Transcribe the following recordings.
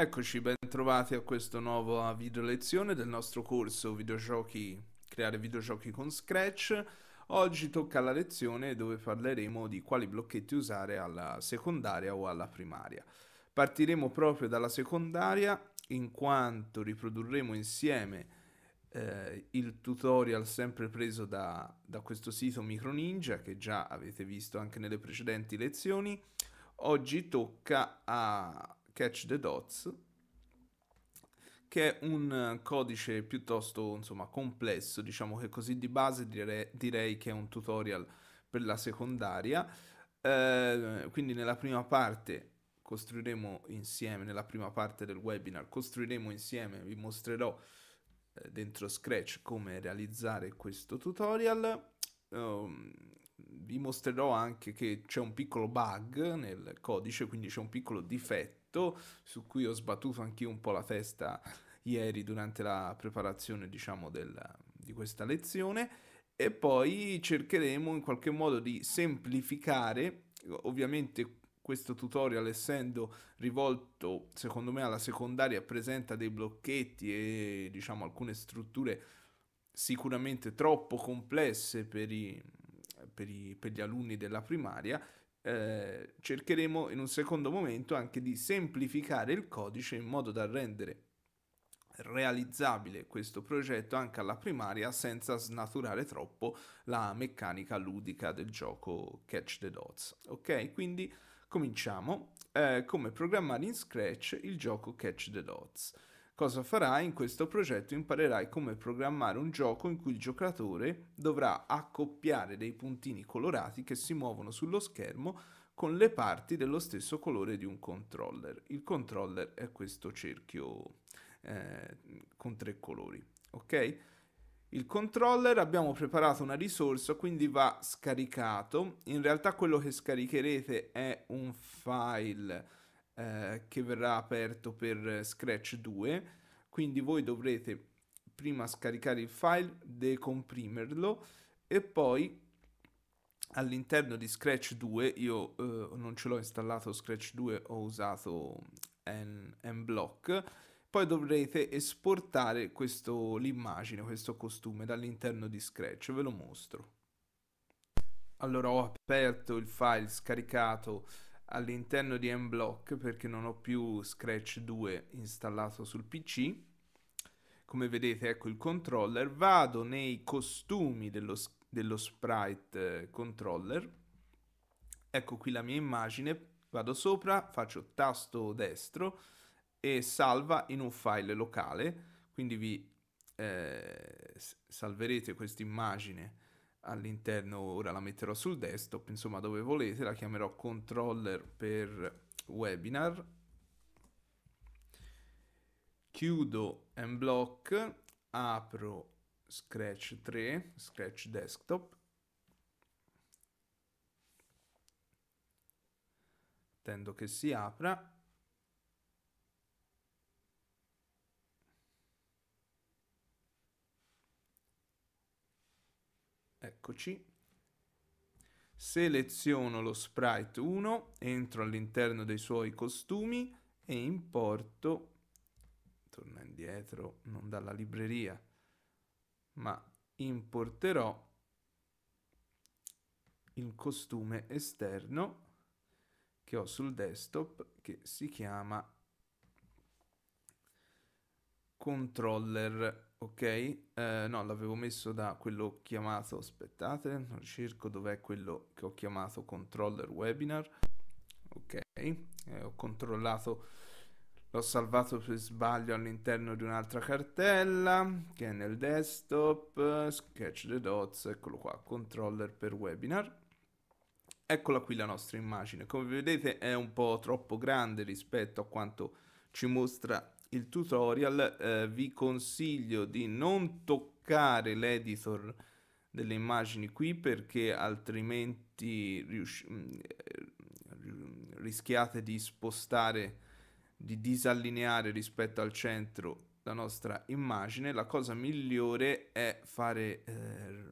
Eccoci, bentrovati a questa nuova video lezione del nostro corso videogiochi, creare videogiochi con Scratch. Oggi tocca la lezione dove parleremo di quali blocchetti usare alla secondaria o alla primaria. Partiremo proprio dalla secondaria in quanto riprodurremo insieme eh, il tutorial sempre preso da, da questo sito Micro Ninja che già avete visto anche nelle precedenti lezioni. Oggi tocca a Catch the Dots, che è un codice piuttosto insomma, complesso, diciamo che così di base dire, direi che è un tutorial per la secondaria. Eh, quindi nella prima parte costruiremo insieme, nella prima parte del webinar costruiremo insieme, vi mostrerò eh, dentro Scratch come realizzare questo tutorial. Um, vi mostrerò anche che c'è un piccolo bug nel codice, quindi c'è un piccolo difetto progetto su cui ho sbattuto anch'io un po' la testa ieri durante la preparazione, diciamo, del, di questa lezione e poi cercheremo in qualche modo di semplificare, ovviamente questo tutorial essendo rivolto secondo me alla secondaria presenta dei blocchetti e diciamo alcune strutture sicuramente troppo complesse per, i, per, i, per gli alunni della primaria eh, cercheremo in un secondo momento anche di semplificare il codice in modo da rendere realizzabile questo progetto anche alla primaria senza snaturare troppo la meccanica ludica del gioco Catch the Dots. Ok, quindi cominciamo eh, come programmare in Scratch il gioco Catch the Dots. Cosa farai in questo progetto? Imparerai come programmare un gioco in cui il giocatore dovrà accoppiare dei puntini colorati che si muovono sullo schermo con le parti dello stesso colore di un controller. Il controller è questo cerchio eh, con tre colori, ok? Il controller abbiamo preparato una risorsa, quindi va scaricato. In realtà quello che scaricherete è un file eh, che verrà aperto per eh, Scratch 2, quindi voi dovrete prima scaricare il file, decomprimerlo e poi all'interno di Scratch 2, io eh, non ce l'ho installato Scratch 2, ho usato nblock, poi dovrete esportare questo, l'immagine, questo costume dall'interno di Scratch, ve lo mostro. Allora ho aperto il file scaricato all'interno di mBlock perché non ho più Scratch 2 installato sul PC. Come vedete ecco il controller, vado nei costumi dello, dello sprite eh, controller, ecco qui la mia immagine, vado sopra, faccio tasto destro e salva in un file locale, quindi vi eh, salverete questa immagine all'interno, ora la metterò sul desktop, insomma dove volete, la chiamerò controller per webinar. Chiudo mBlock, apro Scratch 3, Scratch Desktop. Attendo che si apra eccoci, seleziono lo sprite 1, entro all'interno dei suoi costumi e importo, torna indietro, non dalla libreria, ma importerò il costume esterno che ho sul desktop che si chiama controller Ok, eh, no, l'avevo messo da quello chiamato, aspettate, non cerco dov'è quello che ho chiamato controller webinar. Ok, eh, ho controllato, l'ho salvato per sbaglio all'interno di un'altra cartella che è nel desktop, sketch the dots, eccolo qua, controller per webinar. Eccola qui la nostra immagine, come vedete è un po' troppo grande rispetto a quanto ci mostra il tutorial eh, vi consiglio di non toccare l'editor delle immagini qui perché altrimenti rius- mm, eh, rischiate di spostare, di disallineare rispetto al centro la nostra immagine. La cosa migliore è fare eh,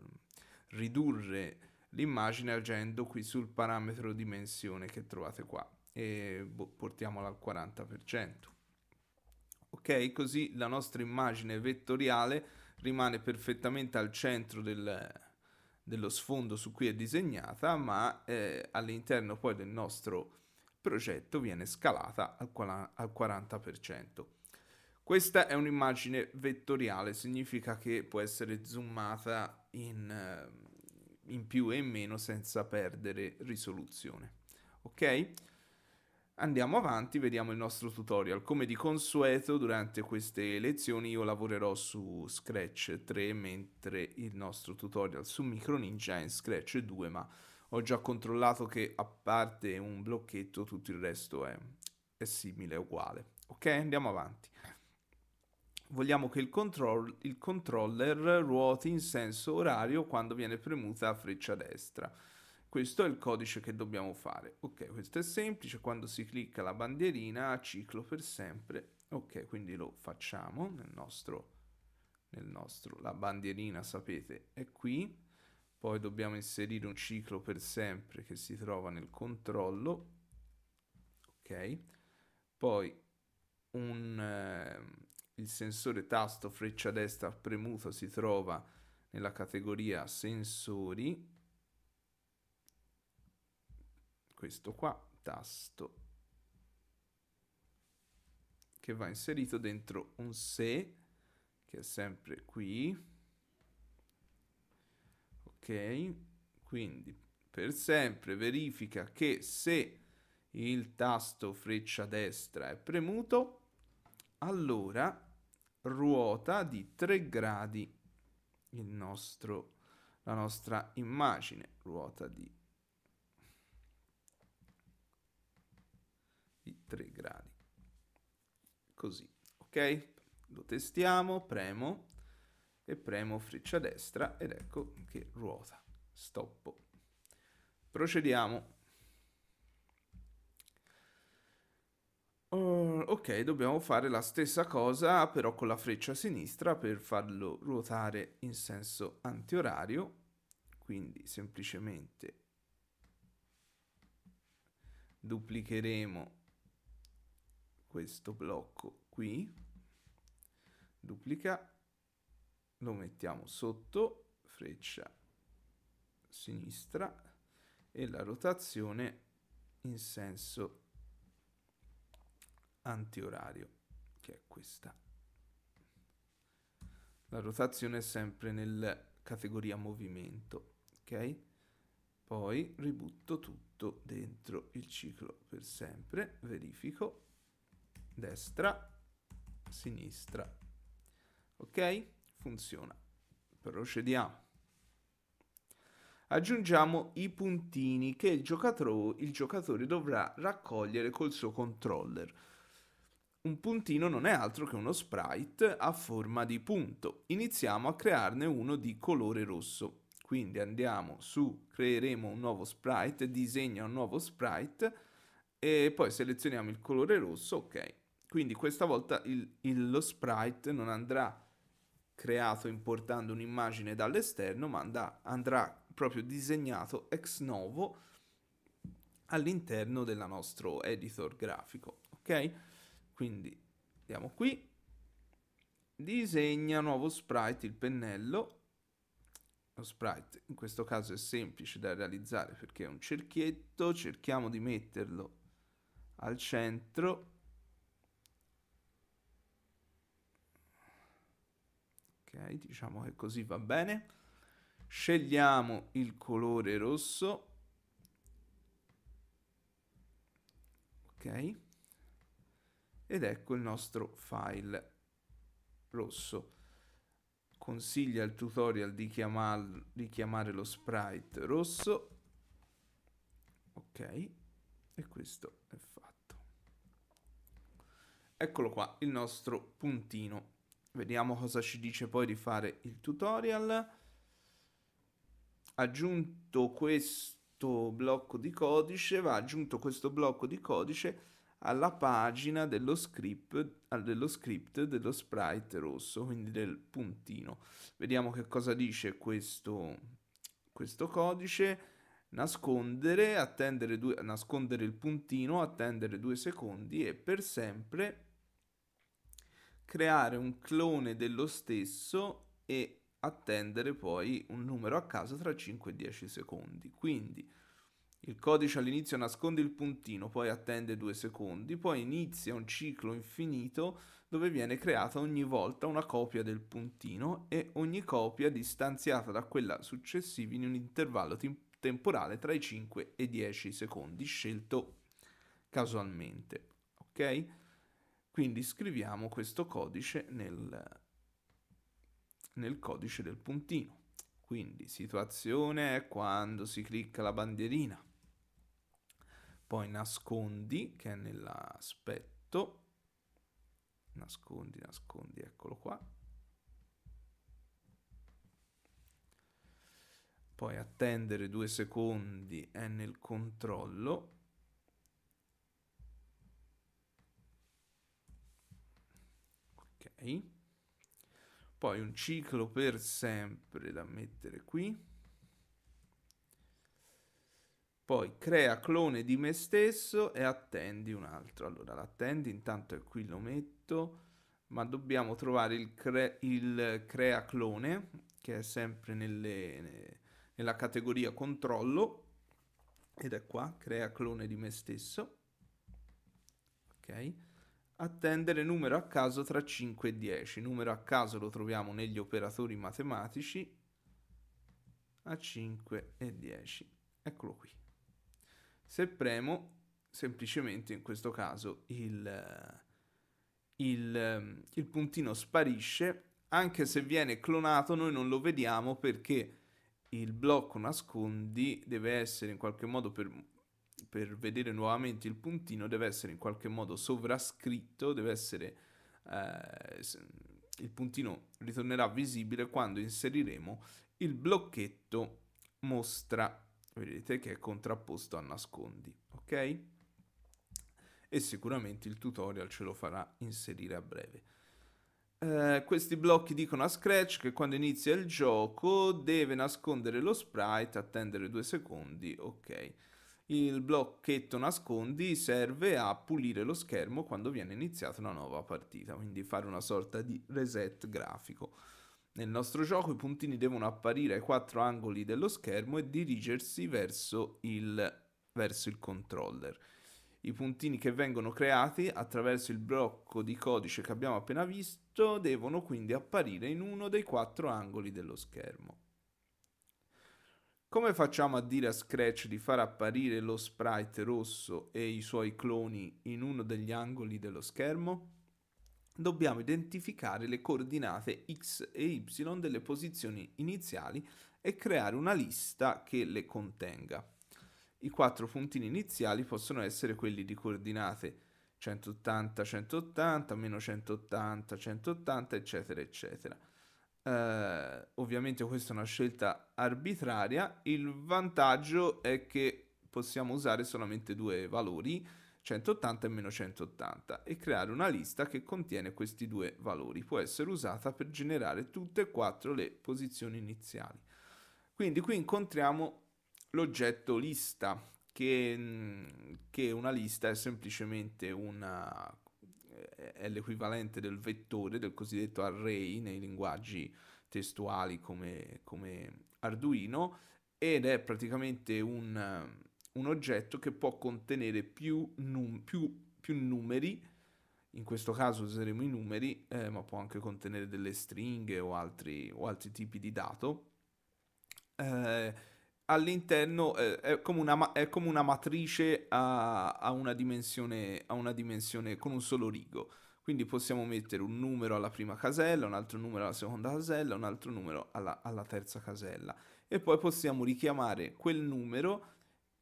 ridurre l'immagine agendo qui sul parametro dimensione che trovate qua e boh, portiamola al 40% ok? Così la nostra immagine vettoriale rimane perfettamente al centro del, dello sfondo su cui è disegnata, ma eh, all'interno poi del nostro progetto viene scalata al, al 40%. Questa è un'immagine vettoriale, significa che può essere zoomata in, in più e in meno senza perdere risoluzione. Ok? Andiamo avanti, vediamo il nostro tutorial. Come di consueto durante queste lezioni io lavorerò su Scratch 3 mentre il nostro tutorial su Micro Ninja è in Scratch 2 ma ho già controllato che a parte un blocchetto tutto il resto è, è simile, uguale. Ok, andiamo avanti. Vogliamo che il, control, il controller ruoti in senso orario quando viene premuta la freccia destra. Questo è il codice che dobbiamo fare. Ok, questo è semplice, quando si clicca la bandierina ciclo per sempre. Ok, quindi lo facciamo nel nostro, nel nostro, la bandierina sapete è qui. Poi dobbiamo inserire un ciclo per sempre che si trova nel controllo. Ok, poi un, eh, il sensore tasto freccia destra premuto si trova nella categoria sensori questo qua, tasto, che va inserito dentro un se, che è sempre qui. Ok, quindi per sempre verifica che se il tasto freccia destra è premuto, allora ruota di 3 gradi il nostro, la nostra immagine, ruota di 3 gradi. Così, ok? Lo testiamo, premo e premo freccia destra ed ecco che ruota. Stoppo. Procediamo. Uh, ok, dobbiamo fare la stessa cosa però con la freccia sinistra per farlo ruotare in senso antiorario. Quindi semplicemente duplicheremo questo blocco qui, duplica, lo mettiamo sotto, freccia sinistra e la rotazione in senso antiorario, che è questa. La rotazione è sempre nella categoria movimento, ok? Poi ributto tutto dentro il ciclo per sempre, verifico destra, sinistra. Ok? Funziona. Procediamo. Aggiungiamo i puntini che il giocatore, il giocatore dovrà raccogliere col suo controller. Un puntino non è altro che uno sprite a forma di punto. Iniziamo a crearne uno di colore rosso. Quindi andiamo su, creeremo un nuovo sprite, disegna un nuovo sprite e poi selezioniamo il colore rosso, ok. Quindi questa volta il, il, lo sprite non andrà creato importando un'immagine dall'esterno, ma andrà, andrà proprio disegnato ex novo all'interno del nostro editor grafico. Ok? Quindi andiamo qui, disegna nuovo sprite il pennello. Lo sprite in questo caso è semplice da realizzare perché è un cerchietto, cerchiamo di metterlo al centro diciamo che così va bene scegliamo il colore rosso ok ed ecco il nostro file rosso consiglia il tutorial di, chiamal, di chiamare lo sprite rosso ok e questo è fatto eccolo qua il nostro puntino Vediamo cosa ci dice poi di fare il tutorial. Aggiunto questo blocco di codice, va aggiunto questo blocco di codice alla pagina dello script, dello, script dello sprite rosso, quindi del puntino. Vediamo che cosa dice questo, questo codice. Nascondere, attendere due, nascondere il puntino, attendere due secondi e per sempre creare un clone dello stesso e attendere poi un numero a caso tra 5 e 10 secondi. Quindi il codice all'inizio nasconde il puntino, poi attende 2 secondi, poi inizia un ciclo infinito dove viene creata ogni volta una copia del puntino e ogni copia distanziata da quella successiva in un intervallo t- temporale tra i 5 e i 10 secondi scelto casualmente. Ok? Quindi scriviamo questo codice nel, nel codice del puntino. Quindi situazione è quando si clicca la bandierina. Poi nascondi, che è nell'aspetto. Nascondi, nascondi, eccolo qua. Poi attendere due secondi è nel controllo. poi un ciclo per sempre da mettere qui poi crea clone di me stesso e attendi un altro allora l'attendi intanto qui lo metto ma dobbiamo trovare il, cre il crea clone che è sempre nelle, nella categoria controllo ed è qua crea clone di me stesso ok attendere numero a caso tra 5 e 10. Numero a caso lo troviamo negli operatori matematici a 5 e 10. Eccolo qui. Se premo semplicemente in questo caso il, il, il puntino sparisce, anche se viene clonato noi non lo vediamo perché il blocco nascondi deve essere in qualche modo per, per vedere nuovamente il puntino deve essere in qualche modo sovrascritto, deve essere eh, il puntino ritornerà visibile quando inseriremo il blocchetto mostra vedete che è contrapposto a nascondi ok e sicuramente il tutorial ce lo farà inserire a breve eh, questi blocchi dicono a Scratch che quando inizia il gioco deve nascondere lo sprite, attendere due secondi, ok. Il blocchetto nascondi serve a pulire lo schermo quando viene iniziata una nuova partita, quindi fare una sorta di reset grafico. Nel nostro gioco i puntini devono apparire ai quattro angoli dello schermo e dirigersi verso il, verso il controller. I puntini che vengono creati attraverso il blocco di codice che abbiamo appena visto devono quindi apparire in uno dei quattro angoli dello schermo. Come facciamo a dire a Scratch di far apparire lo sprite rosso e i suoi cloni in uno degli angoli dello schermo? Dobbiamo identificare le coordinate x e y delle posizioni iniziali e creare una lista che le contenga. I quattro puntini iniziali possono essere quelli di coordinate 180, 180, meno 180, 180, eccetera, eccetera eh, ovviamente questa è una scelta arbitraria, il vantaggio è che possiamo usare solamente due valori, 180 e meno 180 e creare una lista che contiene questi due valori. Può essere usata per generare tutte e quattro le posizioni iniziali. Quindi qui incontriamo l'oggetto lista, che, mm, che una lista è semplicemente una è l'equivalente del vettore, del cosiddetto array nei linguaggi testuali come, come Arduino, ed è praticamente un, un oggetto che può contenere più, num- più, più, numeri, in questo caso useremo i numeri, eh, ma può anche contenere delle stringhe o altri, o altri tipi di dato. Eh, all'interno eh, è, come una, è, come una, matrice a, a, una a, una dimensione, con un solo rigo. Quindi possiamo mettere un numero alla prima casella, un altro numero alla seconda casella, un altro numero alla, alla terza casella. E poi possiamo richiamare quel numero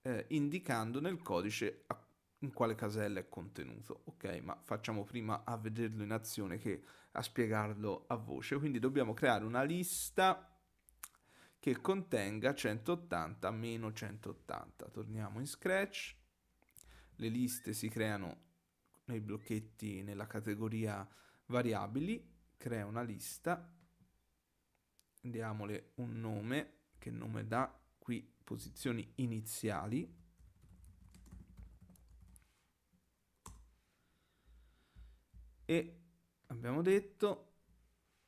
eh, indicando nel codice a, in quale casella è contenuto. Ok, ma facciamo prima a vederlo in azione che a spiegarlo a voce. Quindi dobbiamo creare una lista che contenga 180-180. Torniamo in Scratch. Le liste si creano nei blocchetti nella categoria variabili. Crea una lista. Diamole un nome. Che nome dà? Qui posizioni iniziali. E abbiamo detto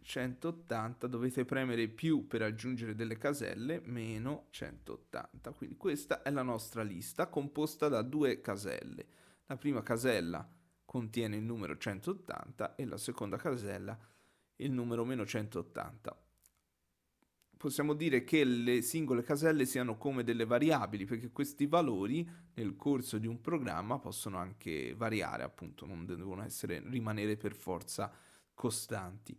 180 dovete premere più per aggiungere delle caselle meno 180 quindi questa è la nostra lista composta da due caselle la prima casella contiene il numero 180 e la seconda casella il numero meno 180 possiamo dire che le singole caselle siano come delle variabili perché questi valori nel corso di un programma possono anche variare appunto non devono essere, rimanere per forza costanti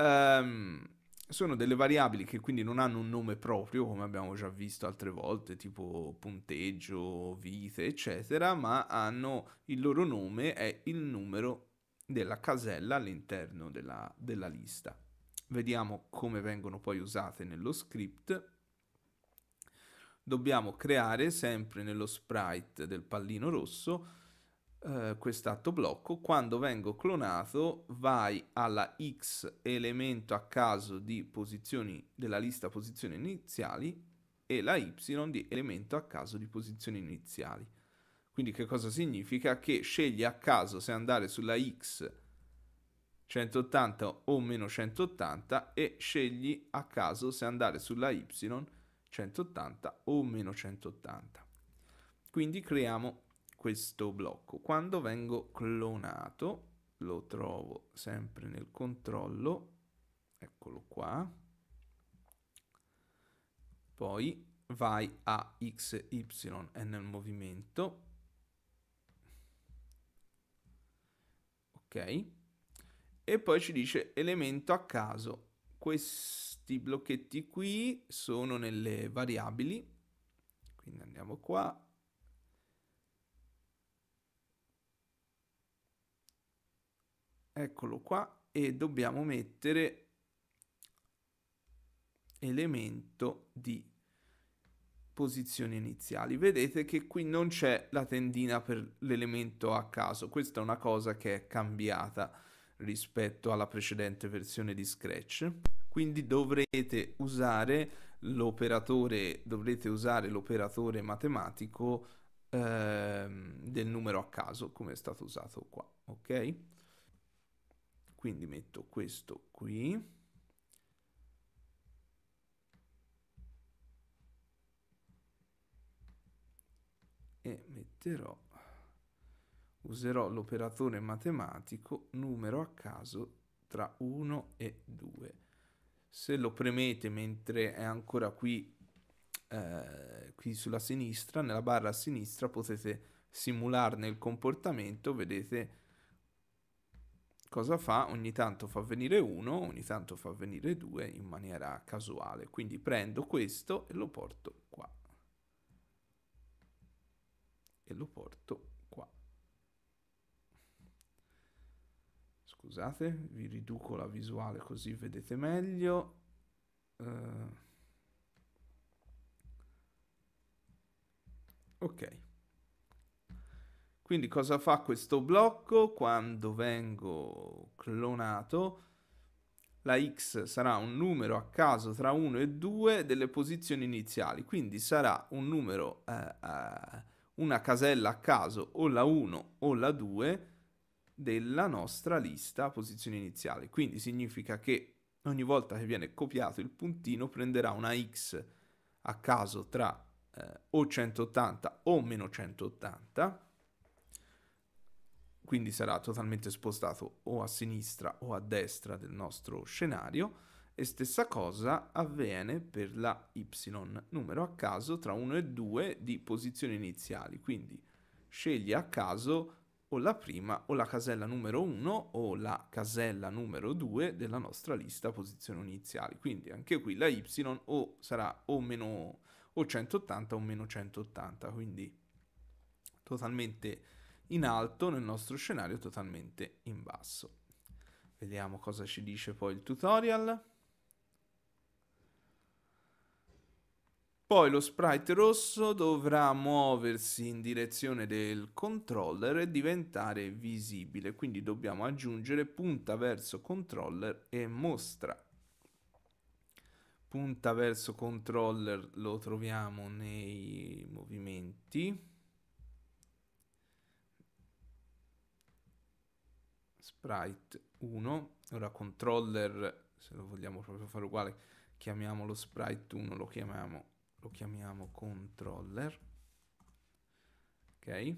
Um, sono delle variabili che quindi non hanno un nome proprio, come abbiamo già visto altre volte, tipo punteggio, vite, eccetera, ma hanno il loro nome e il numero della casella all'interno della, della lista. Vediamo come vengono poi usate nello script. Dobbiamo creare sempre nello sprite del pallino rosso eh, quest'atto blocco, quando vengo clonato vai alla x elemento a caso di posizioni della lista posizioni iniziali e la y di elemento a caso di posizioni iniziali. Quindi che cosa significa? Che scegli a caso se andare sulla x 180 o meno 180 e scegli a caso se andare sulla y 180 o meno 180. Quindi creiamo questo blocco. Quando vengo clonato, lo trovo sempre nel controllo, eccolo qua, poi vai a x, y e nel movimento, ok, e poi ci dice elemento a caso. Questi blocchetti qui sono nelle variabili, quindi andiamo qua, eccolo qua e dobbiamo mettere elemento di posizioni iniziali. Vedete che qui non c'è la tendina per l'elemento a caso, questa è una cosa che è cambiata rispetto alla precedente versione di Scratch. Quindi dovrete usare l'operatore, dovrete usare l'operatore matematico ehm, del numero a caso come è stato usato qua, ok? Quindi metto questo qui. E metterò, userò l'operatore matematico numero a caso tra 1 e 2. Se lo premete mentre è ancora qui, eh, qui sulla sinistra, nella barra a sinistra potete simularne il comportamento, vedete cosa fa? Ogni tanto fa venire uno, ogni tanto fa venire due in maniera casuale. Quindi prendo questo e lo porto qua. E lo porto qua. Scusate, vi riduco la visuale così vedete meglio. Uh... Ok. Quindi cosa fa questo blocco? Quando vengo clonato, la x sarà un numero a caso tra 1 e 2 delle posizioni iniziali, quindi sarà un numero, eh, eh, una casella a caso o la 1 o la 2 della nostra lista posizioni iniziali. Quindi significa che ogni volta che viene copiato il puntino prenderà una x a caso tra eh, o 180 o meno 180 quindi sarà totalmente spostato o a sinistra o a destra del nostro scenario e stessa cosa avviene per la y, numero a caso tra 1 e 2 di posizioni iniziali, quindi scegli a caso o la prima o la casella numero 1 o la casella numero 2 della nostra lista posizioni iniziali, quindi anche qui la y o sarà o meno o 180 o meno 180, quindi totalmente in alto nel nostro scenario totalmente in basso. Vediamo cosa ci dice poi il tutorial. Poi lo sprite rosso dovrà muoversi in direzione del controller e diventare visibile, quindi dobbiamo aggiungere punta verso controller e mostra. Punta verso controller lo troviamo nei movimenti sprite 1, ora controller, se lo vogliamo proprio fare uguale, chiamiamo lo sprite 1, lo chiamiamo, lo chiamiamo controller, ok?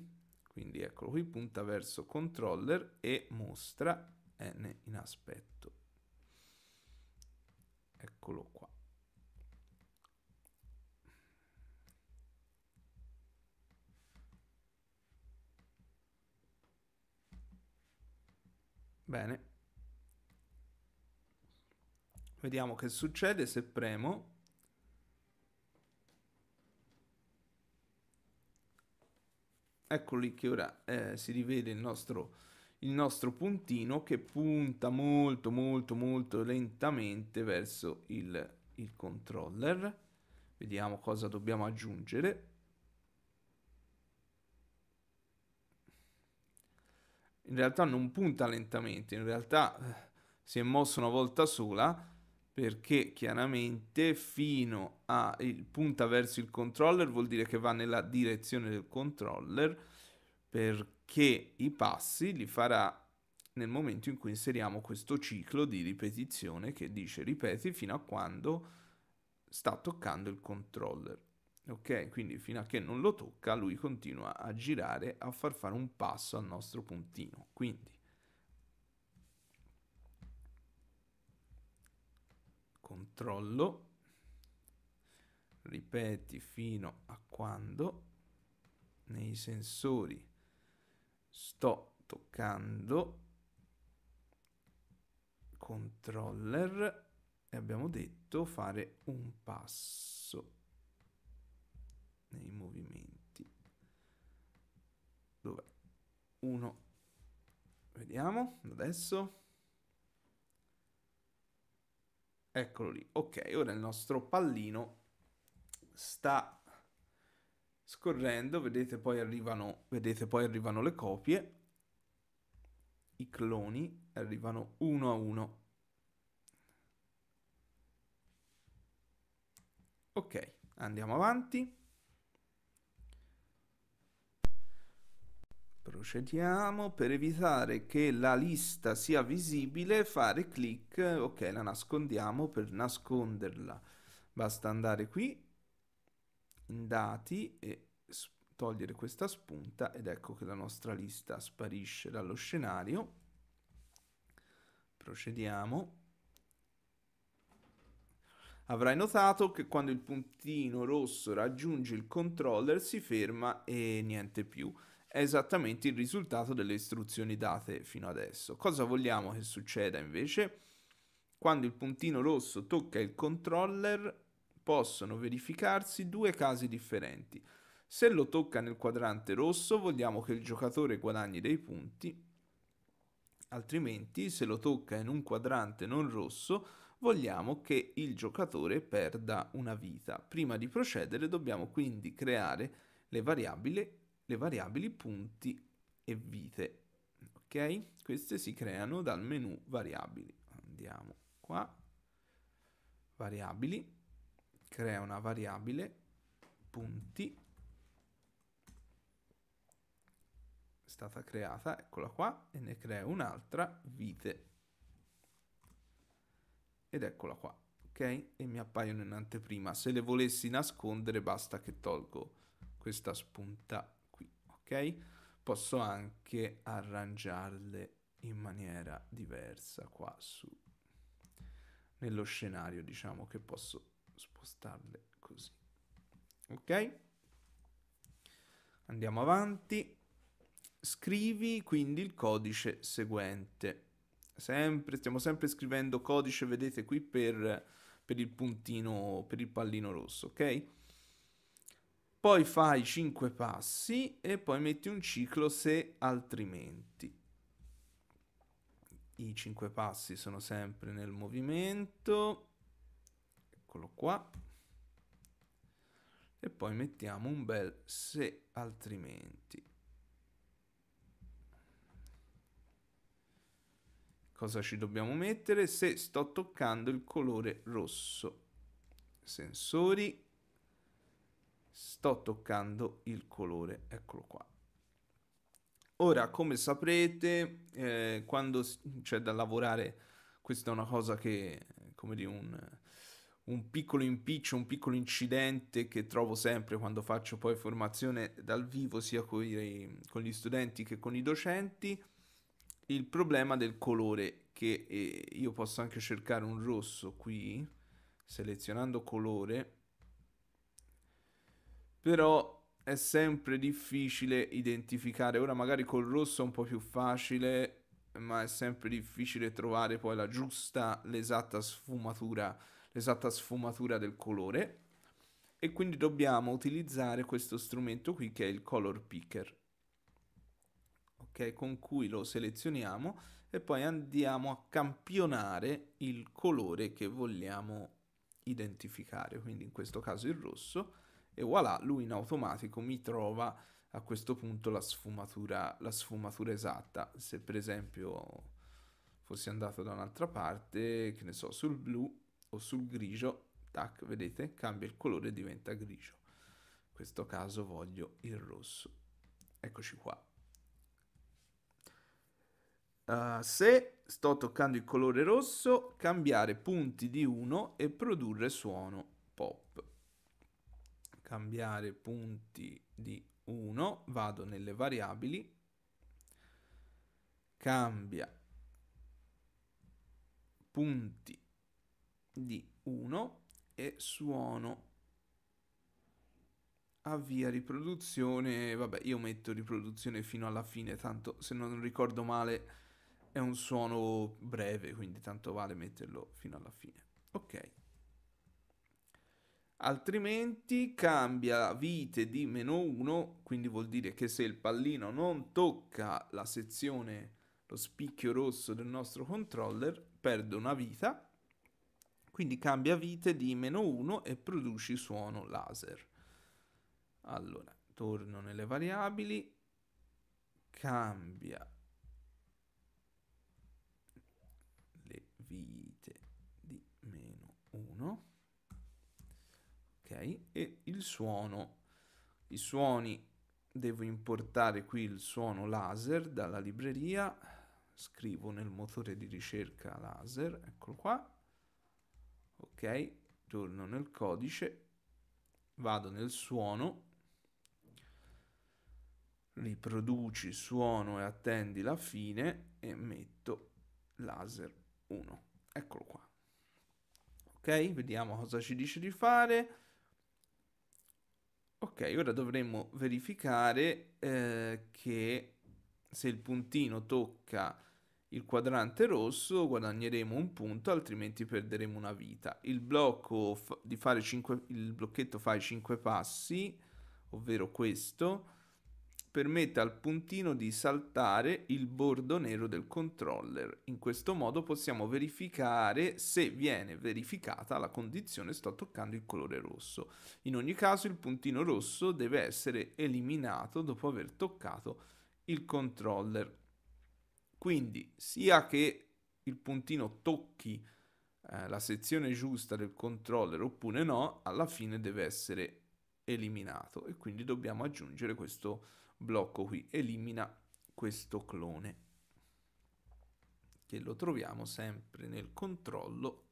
Quindi eccolo qui, punta verso controller e mostra n in aspetto. Eccolo qua. Bene. Vediamo che succede se premo. Eccolo lì che ora eh, si rivede il nostro, il nostro puntino che punta molto molto molto lentamente verso il, il controller. Vediamo cosa dobbiamo aggiungere. in realtà non punta lentamente, in realtà eh, si è mosso una volta sola perché chiaramente fino a il, punta verso il controller vuol dire che va nella direzione del controller perché i passi li farà nel momento in cui inseriamo questo ciclo di ripetizione che dice ripeti fino a quando sta toccando il controller. Ok, quindi fino a che non lo tocca lui continua a girare a far fare un passo al nostro puntino. Quindi controllo, ripeti fino a quando nei sensori sto toccando controller e abbiamo detto fare un passo nei movimenti. Dov'è? 1. Vediamo adesso. Eccolo lì. Ok, ora il nostro pallino sta scorrendo, vedete poi arrivano, vedete, poi arrivano le copie. I cloni arrivano uno a uno. Ok, andiamo avanti. Procediamo per evitare che la lista sia visibile, fare clic, ok la nascondiamo per nasconderla. Basta andare qui, in dati e togliere questa spunta ed ecco che la nostra lista sparisce dallo scenario. Procediamo. Avrai notato che quando il puntino rosso raggiunge il controller si ferma e niente più è esattamente il risultato delle istruzioni date fino adesso. Cosa vogliamo che succeda invece? Quando il puntino rosso tocca il controller possono verificarsi due casi differenti. Se lo tocca nel quadrante rosso vogliamo che il giocatore guadagni dei punti, altrimenti se lo tocca in un quadrante non rosso vogliamo che il giocatore perda una vita. Prima di procedere dobbiamo quindi creare le variabili le variabili punti e vite. Ok? Queste si creano dal menu variabili. Andiamo qua, variabili, crea una variabile, punti, è stata creata, eccola qua, e ne crea un'altra, vite. Ed eccola qua, ok? E mi appaiono in anteprima. Se le volessi nascondere basta che tolgo questa spunta ok? Posso anche arrangiarle in maniera diversa qua su nello scenario, diciamo che posso spostarle così. Ok? Andiamo avanti. Scrivi quindi il codice seguente. Sempre, stiamo sempre scrivendo codice, vedete qui per, per il puntino, per il pallino rosso, ok? poi fai 5 passi e poi metti un ciclo se altrimenti. I 5 passi sono sempre nel movimento, eccolo qua, e poi mettiamo un bel se altrimenti. Cosa ci dobbiamo mettere? Se sto toccando il colore rosso. Sensori, sto toccando il colore eccolo qua ora come saprete eh, quando c'è da lavorare questa è una cosa che come dire un, un piccolo impiccio un piccolo incidente che trovo sempre quando faccio poi formazione dal vivo sia con, i, con gli studenti che con i docenti il problema del colore che eh, io posso anche cercare un rosso qui selezionando colore però è sempre difficile identificare. Ora magari col rosso è un po' più facile, ma è sempre difficile trovare poi la giusta, l'esatta sfumatura, l'esatta sfumatura del colore. E quindi dobbiamo utilizzare questo strumento qui che è il color picker. Ok, con cui lo selezioniamo e poi andiamo a campionare il colore che vogliamo identificare, quindi in questo caso il rosso e voilà, lui in automatico mi trova a questo punto la sfumatura, la sfumatura esatta. Se per esempio fossi andato da un'altra parte, che ne so, sul blu o sul grigio, tac, vedete, cambia il colore e diventa grigio. In questo caso voglio il rosso. Eccoci qua. Uh, se sto toccando il colore rosso, cambiare punti di 1 e produrre suono pop cambiare punti di 1, vado nelle variabili, cambia punti di 1 e suono avvia riproduzione vabbè io metto riproduzione fino alla fine tanto se non ricordo male è un suono breve quindi tanto vale metterlo fino alla fine ok altrimenti cambia vite di meno 1, quindi vuol dire che se il pallino non tocca la sezione, lo spicchio rosso del nostro controller, perde una vita, quindi cambia vite di meno 1 e produci suono laser. Allora, torno nelle variabili, cambia E il suono, i suoni, devo importare qui il suono laser dalla libreria, scrivo nel motore di ricerca laser, eccolo qua, ok? Torno nel codice, vado nel suono, riproduci suono e attendi la fine e metto laser 1. Eccolo qua. Ok, vediamo cosa ci dice di fare. Ok, ora dovremmo verificare eh, che se il puntino tocca il quadrante rosso guadagneremo un punto, altrimenti perderemo una vita. Il blocco f- di fare 5 il blocchetto fa i 5 passi, ovvero questo permette al puntino di saltare il bordo nero del controller. In questo modo possiamo verificare se viene verificata la condizione sto toccando il colore rosso. In ogni caso il puntino rosso deve essere eliminato dopo aver toccato il controller. Quindi sia che il puntino tocchi eh, la sezione giusta del controller oppure no, alla fine deve essere eliminato e quindi dobbiamo aggiungere questo blocco qui, elimina questo clone che lo troviamo sempre nel controllo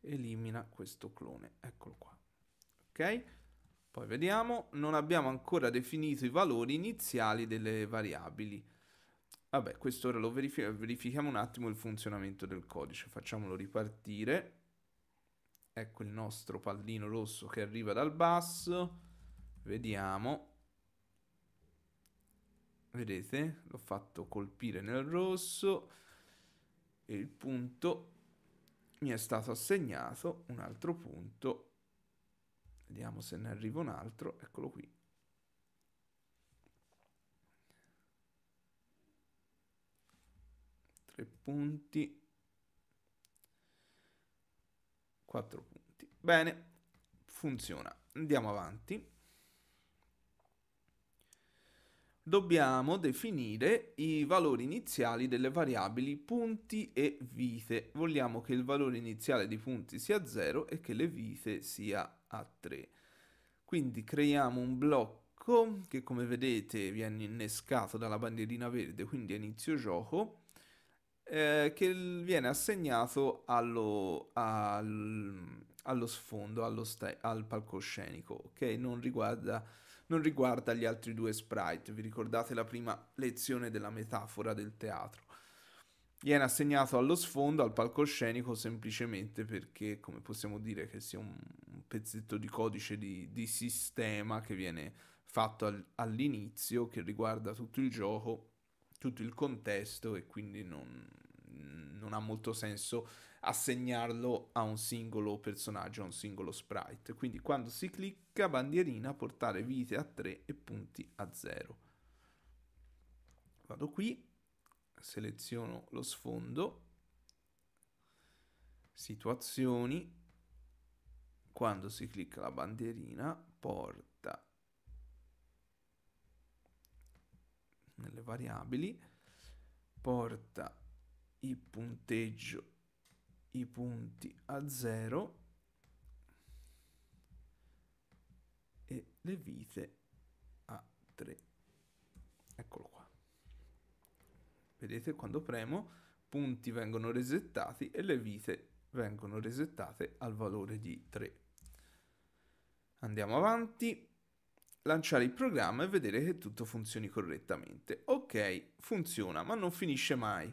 elimina questo clone eccolo qua ok poi vediamo non abbiamo ancora definito i valori iniziali delle variabili vabbè questo ora lo verific verifichiamo un attimo il funzionamento del codice facciamolo ripartire ecco il nostro pallino rosso che arriva dal basso vediamo vedete l'ho fatto colpire nel rosso e il punto mi è stato assegnato un altro punto vediamo se ne arriva un altro eccolo qui tre punti quattro punti bene funziona andiamo avanti dobbiamo definire i valori iniziali delle variabili punti e vite. Vogliamo che il valore iniziale di punti sia 0 e che le vite sia a 3. Quindi creiamo un blocco che come vedete viene innescato dalla bandierina verde, quindi a inizio gioco, eh, che viene assegnato allo, al, allo sfondo, allo al palcoscenico, ok? Non riguarda non riguarda gli altri due sprite. Vi ricordate la prima lezione della metafora del teatro? Viene assegnato allo sfondo, al palcoscenico, semplicemente perché, come possiamo dire, che sia un pezzetto di codice di, di sistema che viene fatto al, all'inizio, che riguarda tutto il gioco, tutto il contesto e quindi non, non ha molto senso assegnarlo a un singolo personaggio, a un singolo sprite. Quindi quando si clicca ricca bandierina portare vite a 3 e punti a 0. Vado qui, seleziono lo sfondo, situazioni, quando si clicca la bandierina porta nelle variabili, porta il punteggio, i punti a 0 le vite a 3. Eccolo qua. Vedete quando premo punti vengono resettati e le vite vengono resettate al valore di 3. Andiamo avanti, lanciare il programma e vedere che tutto funzioni correttamente. Ok, funziona, ma non finisce mai.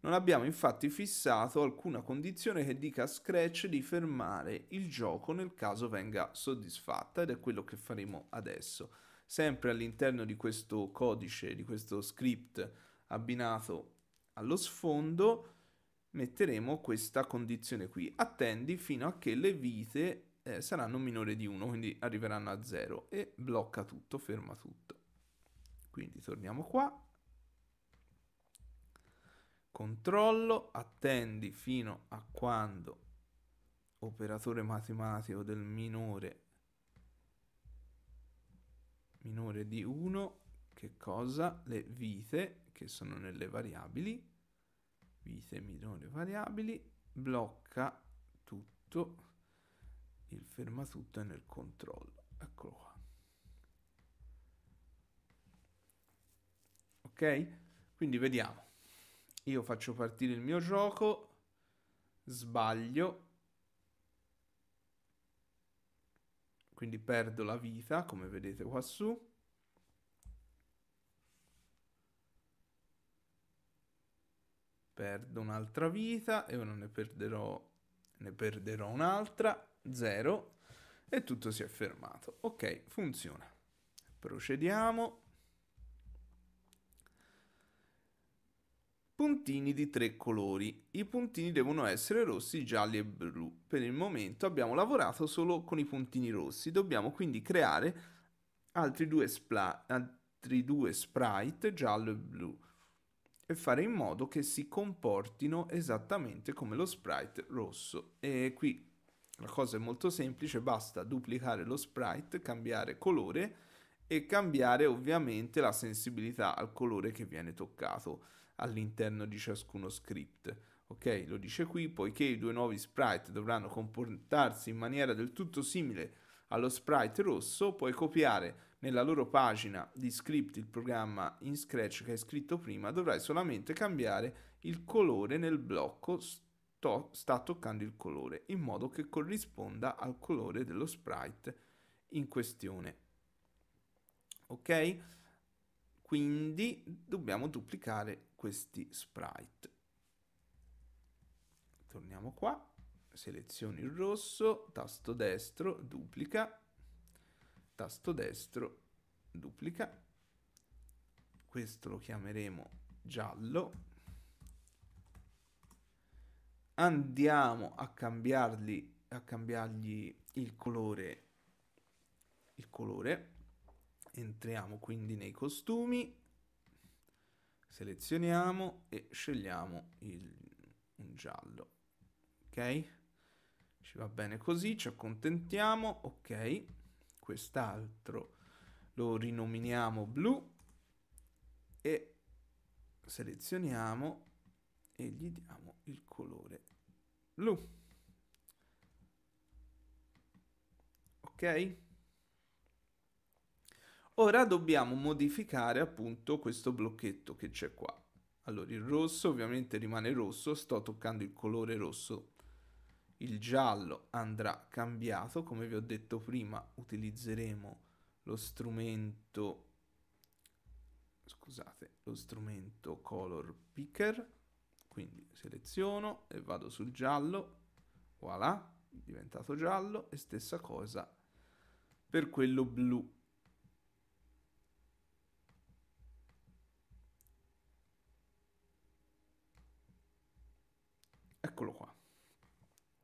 Non abbiamo infatti fissato alcuna condizione che dica a Scratch di fermare il gioco nel caso venga soddisfatta ed è quello che faremo adesso. Sempre all'interno di questo codice, di questo script abbinato allo sfondo, metteremo questa condizione qui. Attendi fino a che le vite eh, saranno minore di 1, quindi arriveranno a 0 e blocca tutto, ferma tutto. Quindi torniamo qua controllo, attendi fino a quando operatore matematico del minore minore di 1 che cosa? Le vite che sono nelle variabili vite minore variabili blocca tutto il fermatutto è nel controllo eccolo qua ok? quindi vediamo io faccio partire il mio gioco, sbaglio, quindi perdo la vita, come vedete qua su. Perdo un'altra vita e ora ne perderò, ne perderò un'altra, 0 e tutto si è fermato. Ok, funziona. Procediamo. puntini di tre colori. I puntini devono essere rossi, gialli e blu. Per il momento abbiamo lavorato solo con i puntini rossi, dobbiamo quindi creare altri due, spla- altri due sprite giallo e blu e fare in modo che si comportino esattamente come lo sprite rosso. E qui la cosa è molto semplice, basta duplicare lo sprite, cambiare colore e cambiare ovviamente la sensibilità al colore che viene toccato all'interno di ciascuno script. Ok, lo dice qui, poiché i due nuovi sprite dovranno comportarsi in maniera del tutto simile allo sprite rosso, puoi copiare nella loro pagina di script il programma in Scratch che hai scritto prima, dovrai solamente cambiare il colore nel blocco sto, sta toccando il colore in modo che corrisponda al colore dello sprite in questione. Ok? Quindi dobbiamo duplicare questi sprite. Torniamo qua, seleziono il rosso, tasto destro, duplica, tasto destro, duplica. Questo lo chiameremo giallo. Andiamo a cambiarli a cambiargli il colore il colore entriamo quindi nei costumi selezioniamo e scegliamo il, un giallo ok ci va bene così ci accontentiamo ok quest'altro lo rinominiamo blu e selezioniamo e gli diamo il colore blu ok Ora dobbiamo modificare appunto questo blocchetto che c'è qua. Allora il rosso ovviamente rimane rosso, sto toccando il colore rosso. Il giallo andrà cambiato, come vi ho detto prima utilizzeremo lo strumento scusate, lo strumento color picker, quindi seleziono e vado sul giallo, voilà, è diventato giallo e stessa cosa per quello blu. Eccolo qua.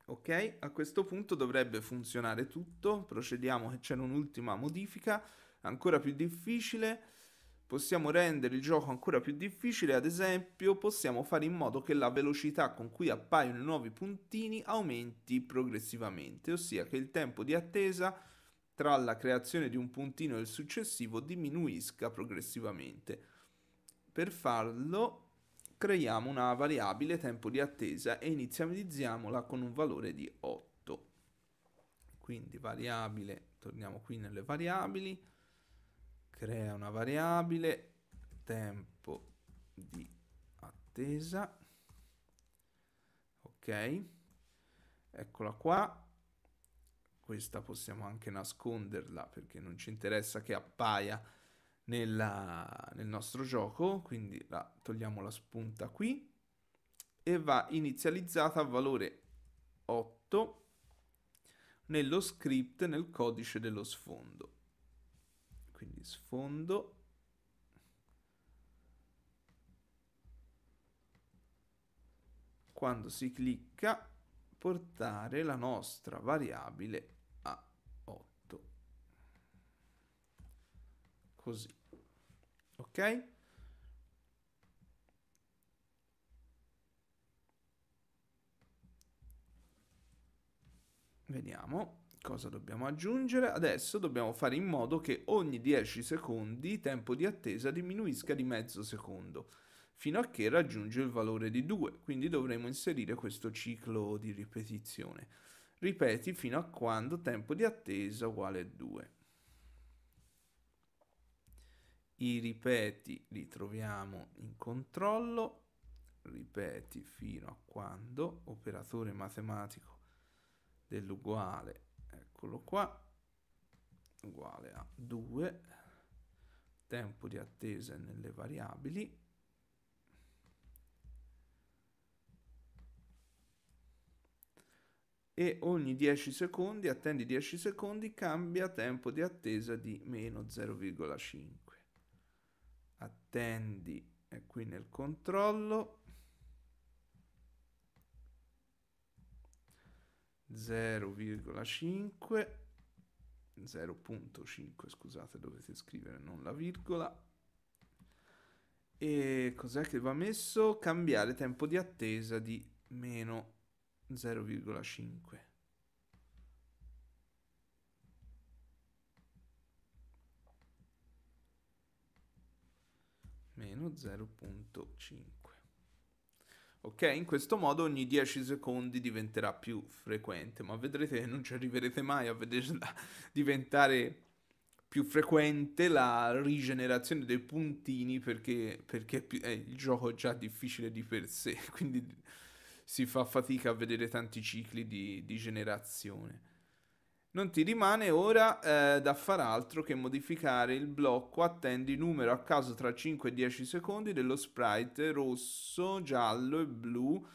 Ok, a questo punto dovrebbe funzionare tutto, procediamo che c'è un'ultima modifica, ancora più difficile, possiamo rendere il gioco ancora più difficile, ad esempio possiamo fare in modo che la velocità con cui appaiono i nuovi puntini aumenti progressivamente, ossia che il tempo di attesa tra la creazione di un puntino e il successivo diminuisca progressivamente. Per farlo creiamo una variabile tempo di attesa e inizializziamola con un valore di 8. Quindi variabile, torniamo qui nelle variabili, crea una variabile tempo di attesa. Ok, eccola qua. Questa possiamo anche nasconderla perché non ci interessa che appaia nella, nel nostro gioco, quindi la, togliamo la spunta qui e va inizializzata a valore 8 nello script, nel codice dello sfondo. Quindi sfondo quando si clicca portare la nostra variabile così. Ok? Vediamo cosa dobbiamo aggiungere. Adesso dobbiamo fare in modo che ogni 10 secondi il tempo di attesa diminuisca di mezzo secondo fino a che raggiunge il valore di 2, quindi dovremo inserire questo ciclo di ripetizione. Ripeti fino a quando tempo di attesa uguale 2 i ripeti li troviamo in controllo, ripeti fino a quando, operatore matematico dell'uguale, eccolo qua, uguale a 2, tempo di attesa nelle variabili, e ogni 10 secondi, attendi 10 secondi, cambia tempo di attesa di meno 0,5 tendi è qui nel controllo 0,5 0.5 scusate dovete scrivere non la virgola e cos'è che va messo cambiare tempo di attesa di meno 0,5 meno 0.5. Ok, in questo modo ogni 10 secondi diventerà più frequente, ma vedrete che non ci arriverete mai a vederla diventare più frequente la rigenerazione dei puntini perché, perché è il gioco è già difficile di per sé, quindi si fa fatica a vedere tanti cicli di, di generazione. Non ti rimane ora eh, da far altro che modificare il blocco attendi numero a caso tra 5 e 10 secondi dello sprite rosso, giallo e blu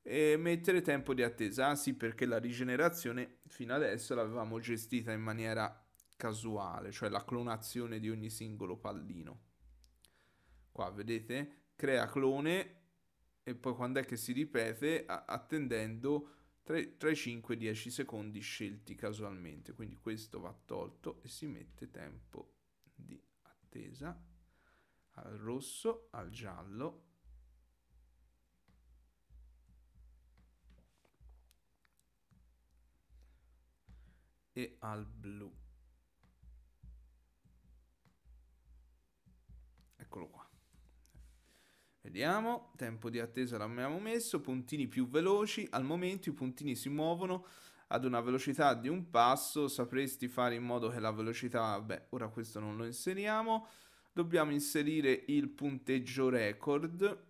e mettere tempo di attesa. Ah sì, perché la rigenerazione fino adesso l'avevamo gestita in maniera casuale, cioè la clonazione di ogni singolo pallino. Qua vedete? Crea clone e poi quando è che si ripete attendendo tra, tra i 5 e i 10 secondi scelti casualmente. Quindi questo va tolto e si mette tempo di attesa al rosso, al giallo e al blu. Vediamo, tempo di attesa l'abbiamo messo, puntini più veloci, al momento i puntini si muovono ad una velocità di un passo, sapresti fare in modo che la velocità, beh, ora questo non lo inseriamo, dobbiamo inserire il punteggio record,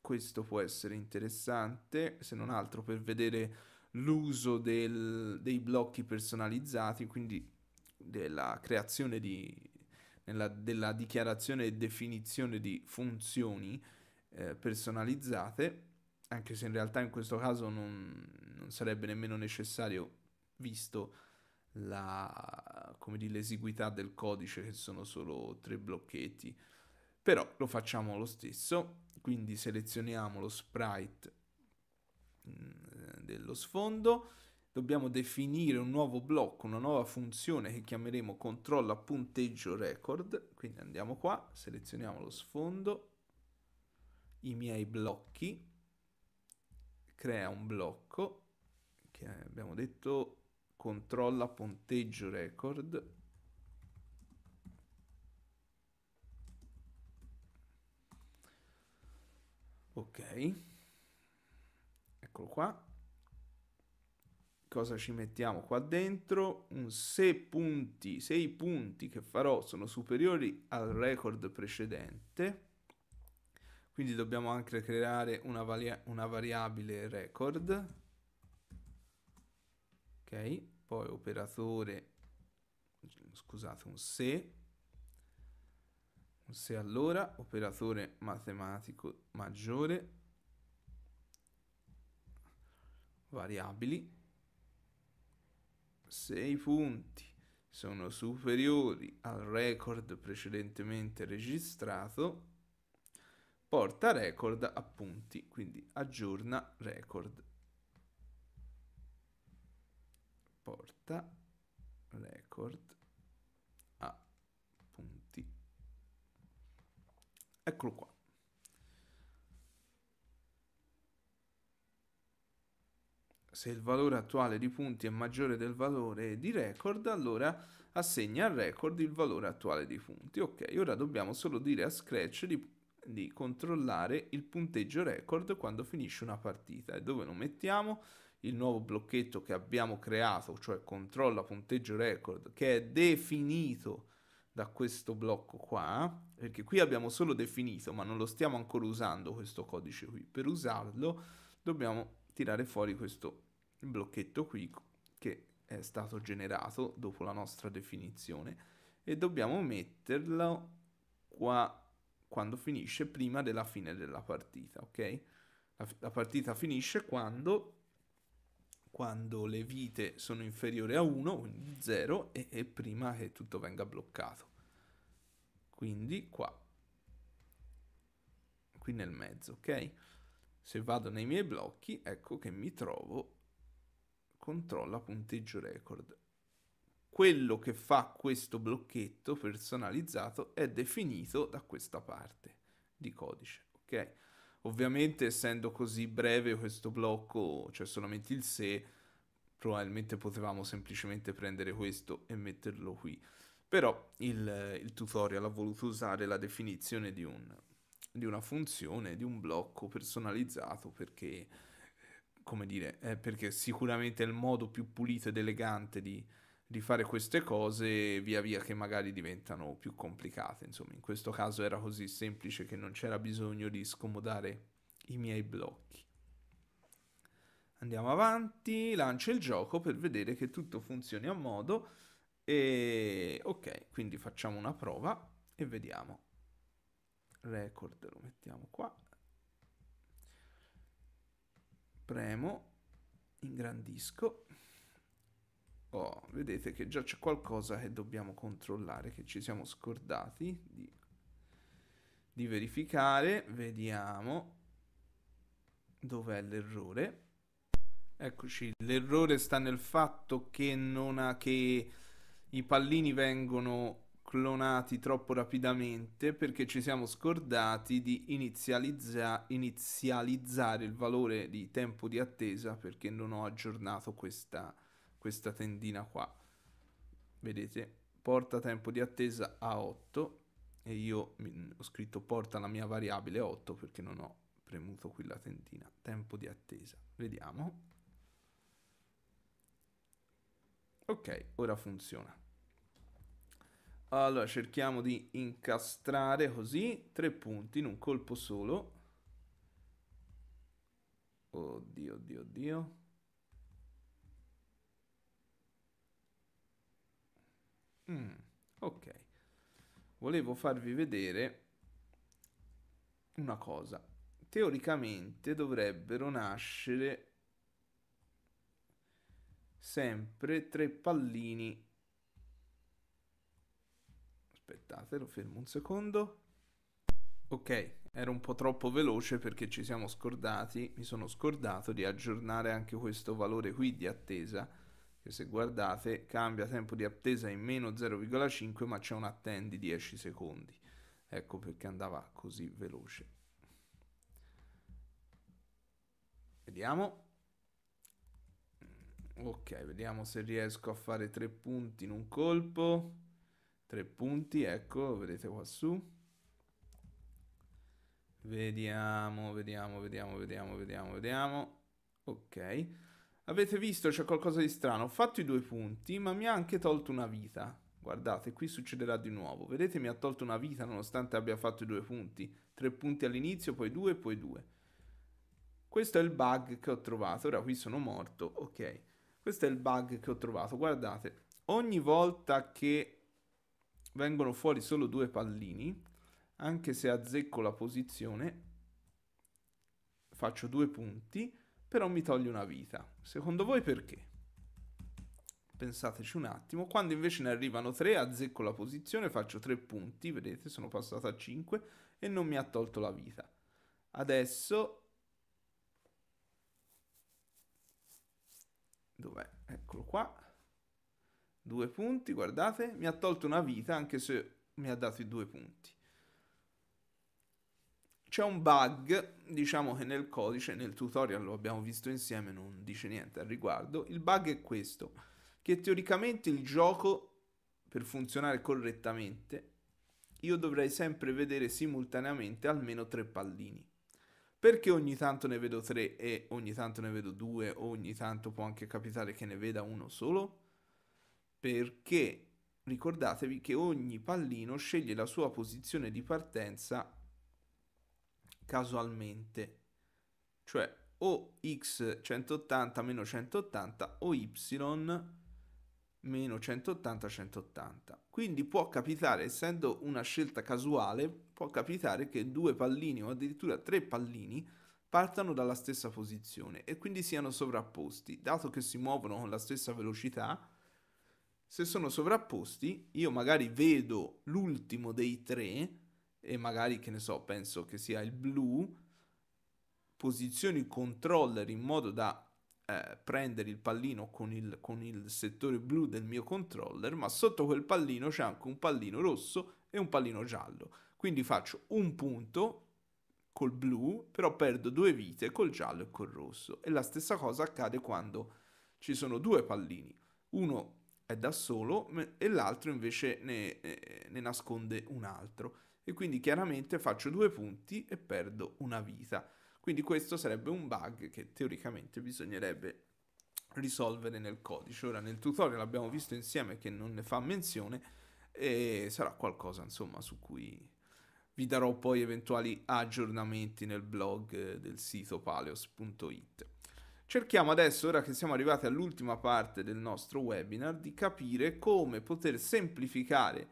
questo può essere interessante, se non altro per vedere l'uso dei blocchi personalizzati, quindi della creazione di, nella, della dichiarazione e definizione di funzioni eh, personalizzate, anche se in realtà in questo caso non, non sarebbe nemmeno necessario visto la, dire, l'esiguità del codice che sono solo tre blocchetti. Però lo facciamo lo stesso, quindi selezioniamo lo sprite mm, dello sfondo, dobbiamo definire un nuovo blocco, una nuova funzione che chiameremo controlla punteggio record, quindi andiamo qua, selezioniamo lo sfondo, i miei blocchi, crea un blocco che abbiamo detto controlla punteggio record ok eccolo qua cosa ci mettiamo qua dentro un se punti se i punti che farò sono superiori al record precedente quindi dobbiamo anche creare una, varia una variabile record. Ok, poi operatore, scusate, un se. Un se allora, operatore matematico maggiore. Variabili. Se i punti sono superiori al record precedentemente registrato, porta record a punti, quindi aggiorna record. Porta record a punti. Eccolo qua. Se il valore attuale di punti è maggiore del valore di record, allora assegna al record il valore attuale di punti. Ok, ora dobbiamo solo dire a Scratch di di controllare il punteggio record quando finisce una partita e dove lo mettiamo il nuovo blocchetto che abbiamo creato cioè controlla punteggio record che è definito da questo blocco qua perché qui abbiamo solo definito ma non lo stiamo ancora usando questo codice qui per usarlo dobbiamo tirare fuori questo blocchetto qui che è stato generato dopo la nostra definizione e dobbiamo metterlo qua quando finisce prima della fine della partita, ok? La, la partita finisce quando, quando, le vite sono inferiori a 1, quindi 0, e, e prima che tutto venga bloccato. Quindi qua, qui nel mezzo, ok? Se vado nei miei blocchi, ecco che mi trovo controlla punteggio record quello che fa questo blocchetto personalizzato è definito da questa parte di codice, ok? Ovviamente essendo così breve questo blocco, cioè solamente il se, probabilmente potevamo semplicemente prendere questo e metterlo qui. Però il, il tutorial ha voluto usare la definizione di, un, di una funzione, di un blocco personalizzato perché, eh, come dire, eh, perché sicuramente è il modo più pulito ed elegante di, di fare queste cose via via che magari diventano più complicate. Insomma, in questo caso era così semplice che non c'era bisogno di scomodare i miei blocchi. Andiamo avanti, lancio il gioco per vedere che tutto funzioni a modo e ok, quindi facciamo una prova e vediamo. Record lo mettiamo qua. Premo, ingrandisco. Oh, vedete che già c'è qualcosa che dobbiamo controllare, che ci siamo scordati di, di verificare. Vediamo dov'è l'errore. Eccoci, l'errore sta nel fatto che, ha, che i pallini vengono clonati troppo rapidamente perché ci siamo scordati di inizializza, inizializzare il valore di tempo di attesa perché non ho aggiornato questa questa tendina qua, vedete, porta tempo di attesa a 8 e io ho scritto porta la mia variabile 8 perché non ho premuto qui la tendina, tempo di attesa, vediamo. Ok, ora funziona. Allora cerchiamo di incastrare così tre punti in un colpo solo. Oddio, oddio, oddio. Mm, ok, volevo farvi vedere una cosa. Teoricamente dovrebbero nascere sempre tre pallini. Aspettate, lo fermo un secondo. Ok, era un po' troppo veloce perché ci siamo scordati, mi sono scordato di aggiornare anche questo valore qui di attesa che se guardate cambia tempo di attesa in meno 0,5 ma c'è un attend di 10 secondi ecco perché andava così veloce vediamo mm, ok vediamo se riesco a fare tre punti in un colpo tre punti ecco vedete qua su vediamo vediamo vediamo vediamo vediamo vediamo ok Avete visto, c'è qualcosa di strano. Ho fatto i due punti, ma mi ha anche tolto una vita. Guardate, qui succederà di nuovo. Vedete, mi ha tolto una vita nonostante abbia fatto i due punti. Tre punti all'inizio, poi due, poi due. Questo è il bug che ho trovato. Ora qui sono morto, ok. Questo è il bug che ho trovato. Guardate, ogni volta che vengono fuori solo due pallini, anche se azzecco la posizione, faccio due punti però mi toglie una vita. Secondo voi perché? Pensateci un attimo, quando invece ne arrivano 3 azzecco la posizione, faccio 3 punti, vedete sono passato a 5 e non mi ha tolto la vita. Adesso... Dov'è? Eccolo qua. Due punti, guardate, mi ha tolto una vita anche se mi ha dato i due punti. C'è un bug, diciamo che nel codice, nel tutorial lo abbiamo visto insieme, non dice niente al riguardo. Il bug è questo, che teoricamente il gioco, per funzionare correttamente, io dovrei sempre vedere simultaneamente almeno tre pallini. Perché ogni tanto ne vedo tre e ogni tanto ne vedo due, o ogni tanto può anche capitare che ne veda uno solo? Perché ricordatevi che ogni pallino sceglie la sua posizione di partenza casualmente, cioè o x 180 meno 180 o y meno 180 180. Quindi può capitare, essendo una scelta casuale, può capitare che due pallini o addirittura tre pallini partano dalla stessa posizione e quindi siano sovrapposti. Dato che si muovono con la stessa velocità, se sono sovrapposti, io magari vedo l'ultimo dei tre e magari, che ne so, penso che sia il blu, posizioni il controller in modo da eh, prendere il pallino con il, con il settore blu del mio controller, ma sotto quel pallino c'è anche un pallino rosso e un pallino giallo. Quindi faccio un punto col blu, però perdo due vite col giallo e col rosso. E la stessa cosa accade quando ci sono due pallini. Uno è da solo e l'altro invece ne, eh, ne nasconde un altro e quindi chiaramente faccio due punti e perdo una vita. Quindi questo sarebbe un bug che teoricamente bisognerebbe risolvere nel codice. Ora nel tutorial abbiamo visto insieme che non ne fa menzione e sarà qualcosa insomma su cui vi darò poi eventuali aggiornamenti nel blog del sito paleos.it. Cerchiamo adesso, ora che siamo arrivati all'ultima parte del nostro webinar, di capire come poter semplificare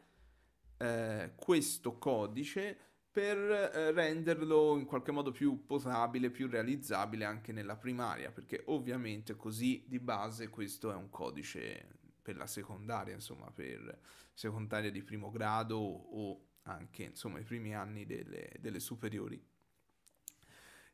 eh, questo codice per eh, renderlo in qualche modo più potabile, più realizzabile anche nella primaria, perché ovviamente così di base questo è un codice per la secondaria, insomma per secondaria di primo grado o anche insomma i primi anni delle, delle superiori.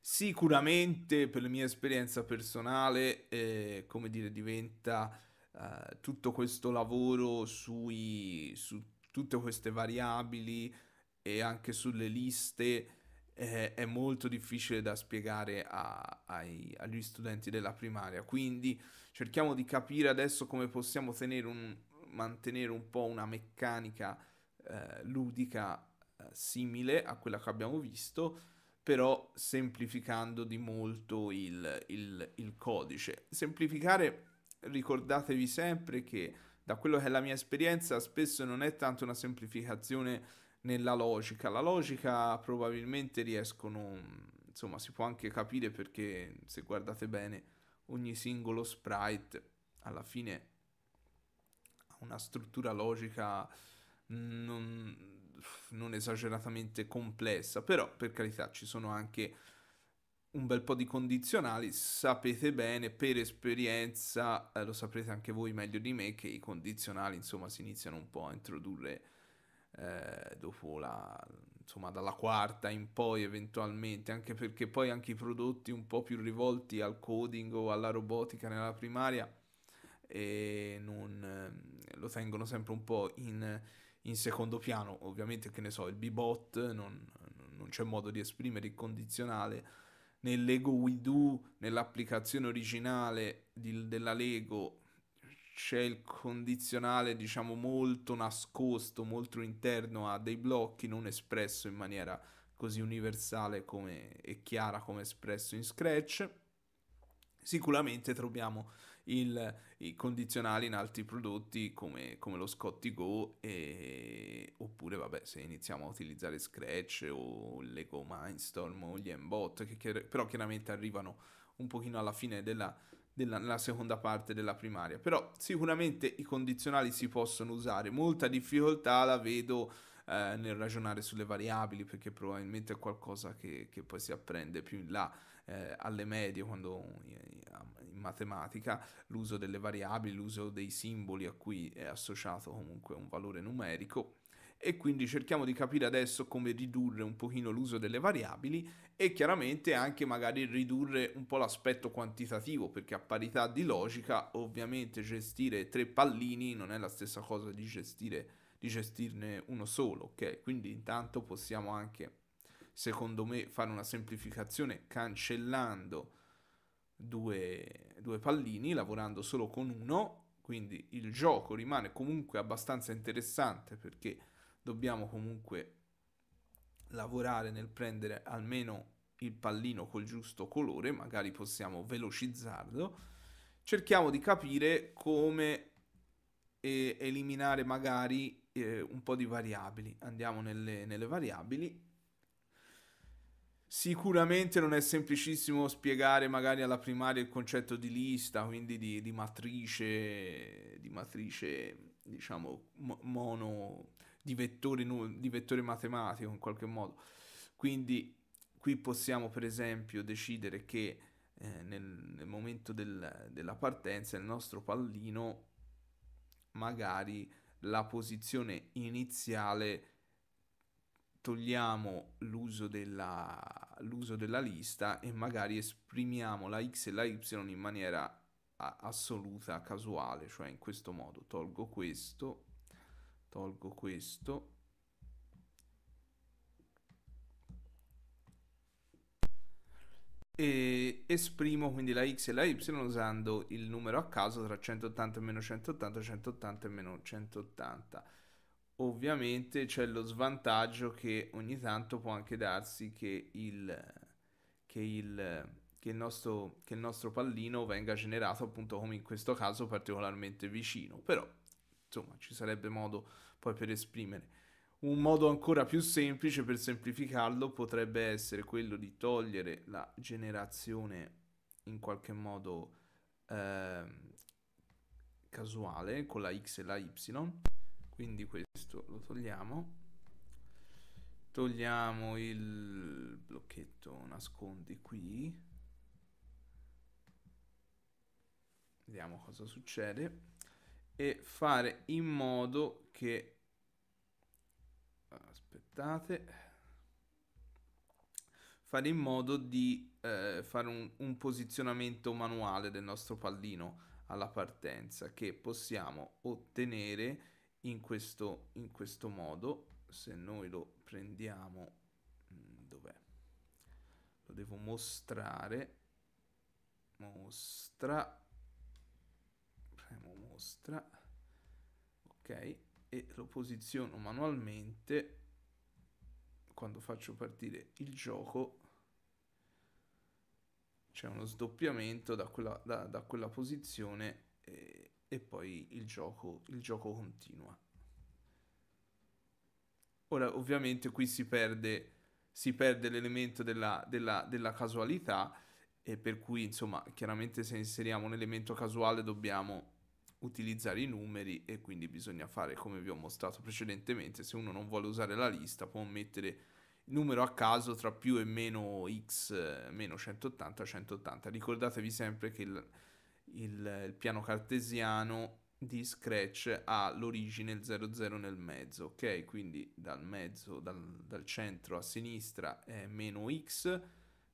Sicuramente per la mia esperienza personale, eh, come dire, diventa eh, tutto questo lavoro sui, su tutte queste variabili e anche sulle liste eh, è molto difficile da spiegare a, ai, agli studenti della primaria. Quindi cerchiamo di capire adesso come possiamo un, mantenere un po' una meccanica eh, ludica eh, simile a quella che abbiamo visto però semplificando di molto il, il, il codice. Semplificare, ricordatevi sempre che da quello che è la mia esperienza, spesso non è tanto una semplificazione nella logica. La logica probabilmente riescono, insomma, si può anche capire perché se guardate bene ogni singolo sprite alla fine ha una struttura logica non, non esageratamente complessa, però per carità ci sono anche un bel po' di condizionali, sapete bene per esperienza, eh, lo saprete anche voi meglio di me, che i condizionali insomma si iniziano un po' a introdurre eh, dopo la, insomma dalla quarta in poi eventualmente, anche perché poi anche i prodotti un po' più rivolti al coding o alla robotica nella primaria eh, non, ehm, lo tengono sempre un po' in, in secondo piano, ovviamente che ne so, il bebot non, non c'è modo di esprimere il condizionale nel Lego We Do, nell'applicazione originale di, della Lego, c'è il condizionale, diciamo, molto nascosto, molto interno a dei blocchi non espresso in maniera così universale come, e chiara come espresso in Scratch. Sicuramente troviamo il, i condizionali in altri prodotti come, come lo Scotti Go e, oppure vabbè se iniziamo a utilizzare Scratch o Lego Mindstorm o gli M-Bot che, che però chiaramente arrivano un pochino alla fine della, della seconda parte della primaria però sicuramente i condizionali si possono usare molta difficoltà la vedo eh, nel ragionare sulle variabili perché probabilmente è qualcosa che, che poi si apprende più in là eh, alle medie quando in matematica l'uso delle variabili, l'uso dei simboli a cui è associato comunque un valore numerico e quindi cerchiamo di capire adesso come ridurre un pochino l'uso delle variabili e chiaramente anche magari ridurre un po' l'aspetto quantitativo perché a parità di logica ovviamente gestire tre pallini non è la stessa cosa di gestire di gestirne uno solo, ok? Quindi intanto possiamo anche, secondo me, fare una semplificazione cancellando due, due pallini, lavorando solo con uno, quindi il gioco rimane comunque abbastanza interessante perché dobbiamo comunque lavorare nel prendere almeno il pallino col giusto colore, magari possiamo velocizzarlo. Cerchiamo di capire come eliminare magari eh, un po' di variabili. Andiamo nelle, nelle variabili. Sicuramente non è semplicissimo spiegare magari alla primaria il concetto di lista, quindi di, di matrice, di matrice, diciamo, mono, di vettore, di vettore matematico in qualche modo. Quindi qui possiamo per esempio decidere che eh, nel, nel, momento del, della partenza il nostro pallino magari la posizione iniziale togliamo l'uso della, l'uso della lista e magari esprimiamo la x e la y in maniera a- assoluta, casuale, cioè in questo modo tolgo questo, tolgo questo e esprimo quindi la x e la y usando il numero a caso tra 180 e meno 180, 180 e meno 180. Ovviamente c'è lo svantaggio che ogni tanto può anche darsi che il, che il, che il, nostro, che il nostro pallino venga generato appunto come in questo caso particolarmente vicino, però insomma ci sarebbe modo poi per esprimere. Un modo ancora più semplice per semplificarlo potrebbe essere quello di togliere la generazione in qualche modo eh, casuale con la x e la y. Quindi questo lo togliamo. Togliamo il blocchetto nascondi qui. Vediamo cosa succede. E fare in modo che aspettate fare in modo di eh, fare un, un, posizionamento manuale del nostro pallino alla partenza che possiamo ottenere in questo, in questo modo se noi lo prendiamo mm, dov'è lo devo mostrare mostra premo mostra ok e lo posiziono manualmente quando faccio partire il gioco c'è uno sdoppiamento da quella, da, da quella posizione e, e poi il gioco, il gioco continua. Ora ovviamente qui si perde, si perde l'elemento della, della, della casualità e per cui insomma chiaramente se inseriamo un elemento casuale dobbiamo utilizzare i numeri e quindi bisogna fare come vi ho mostrato precedentemente, se uno non vuole usare la lista può mettere il numero a caso tra più e meno x, meno 180, 180. Ricordatevi sempre che il, il, il piano cartesiano di Scratch ha l'origine il 00 nel mezzo, ok? Quindi dal mezzo, dal, dal centro a sinistra è meno x,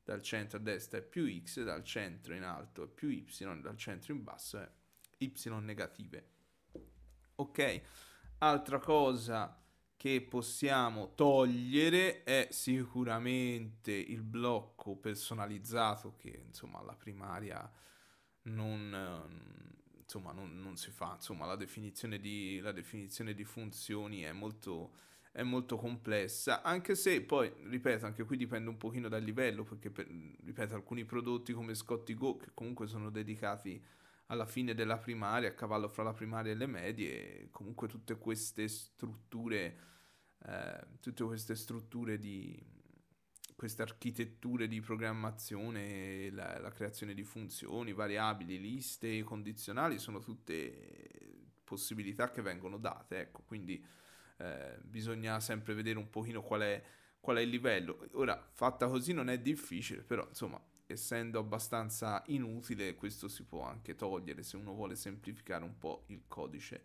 dal centro a destra è più x, dal centro in alto è più y, dal centro in basso è Y negative. Ok, altra cosa che possiamo togliere è sicuramente il blocco personalizzato che insomma alla primaria non, ehm, insomma, non, non si fa, insomma la definizione di, la definizione di funzioni è molto, è molto complessa, anche se poi, ripeto, anche qui dipende un pochino dal livello, perché per, ripeto, alcuni prodotti come Scotty Go, che comunque sono dedicati alla fine della primaria, a cavallo fra la primaria e le medie, comunque tutte queste strutture, eh, tutte queste strutture di queste architetture di programmazione, la, la creazione di funzioni, variabili, liste, condizionali, sono tutte possibilità che vengono date, ecco, quindi eh, bisogna sempre vedere un pochino qual è, qual è il livello. Ora, fatta così non è difficile, però insomma essendo abbastanza inutile questo si può anche togliere se uno vuole semplificare un po' il codice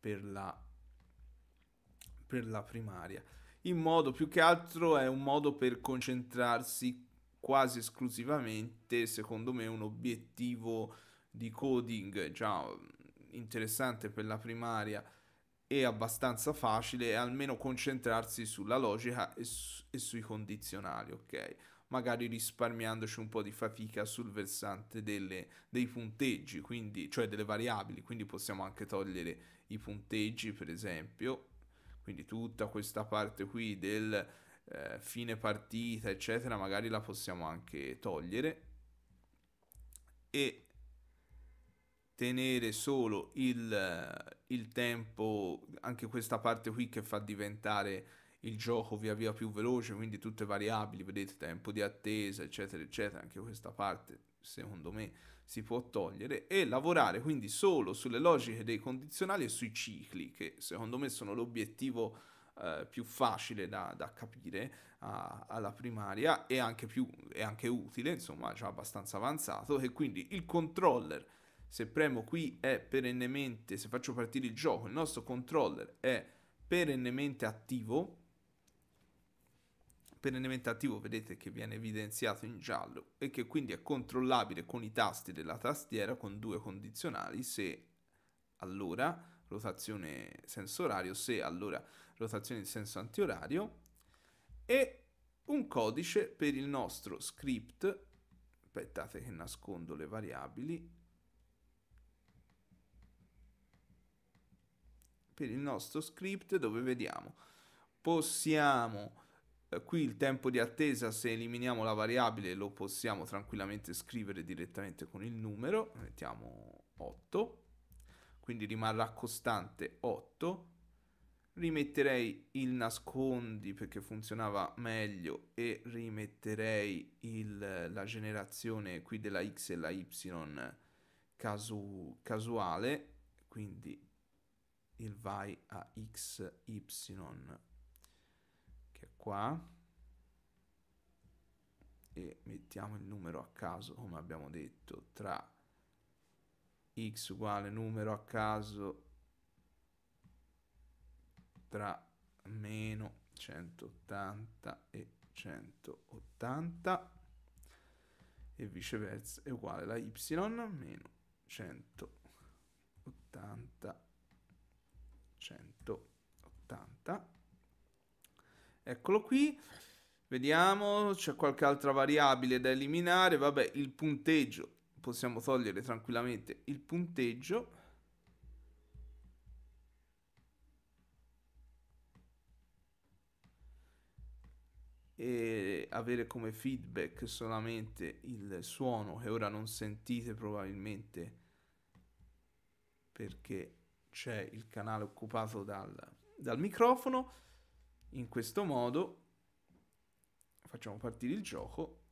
per la, per la primaria. In modo più che altro è un modo per concentrarsi quasi esclusivamente, secondo me, un obiettivo di coding già interessante per la primaria e abbastanza facile, almeno concentrarsi sulla logica e, su- e sui condizionali, ok? magari risparmiandoci un po' di fatica sul versante delle, dei punteggi, quindi, cioè delle variabili, quindi possiamo anche togliere i punteggi per esempio, quindi tutta questa parte qui del eh, fine partita eccetera magari la possiamo anche togliere e tenere solo il, il tempo, anche questa parte qui che fa diventare il gioco via via più veloce, quindi tutte variabili, vedete tempo di attesa, eccetera, eccetera, anche questa parte secondo me si può togliere e lavorare quindi solo sulle logiche dei condizionali e sui cicli, che secondo me sono l'obiettivo eh, più facile da, da capire a, alla primaria e anche, più, e anche utile, insomma già abbastanza avanzato, e quindi il controller se premo qui è perennemente, se faccio partire il gioco, il nostro controller è perennemente attivo perennemente attivo vedete che viene evidenziato in giallo e che quindi è controllabile con i tasti della tastiera con due condizionali se allora rotazione senso orario, se allora rotazione in senso antiorario e un codice per il nostro script aspettate che nascondo le variabili per il nostro script dove vediamo possiamo qui il tempo di attesa, se eliminiamo la variabile, lo possiamo tranquillamente scrivere direttamente con il numero, mettiamo 8, quindi rimarrà costante 8, rimetterei il nascondi perché funzionava meglio e rimetterei il, la generazione qui della x e la y casu, casuale quindi il vai a x y qua e mettiamo il numero a caso come abbiamo detto tra x uguale numero a caso tra meno 180 e 180 e viceversa è uguale alla y meno 180 180 Eccolo qui. Vediamo, c'è qualche altra variabile da eliminare. Vabbè, il punteggio. Possiamo togliere tranquillamente il punteggio. E avere come feedback solamente il suono che ora non sentite probabilmente perché c'è il canale occupato dal, dal microfono in questo modo facciamo partire il gioco.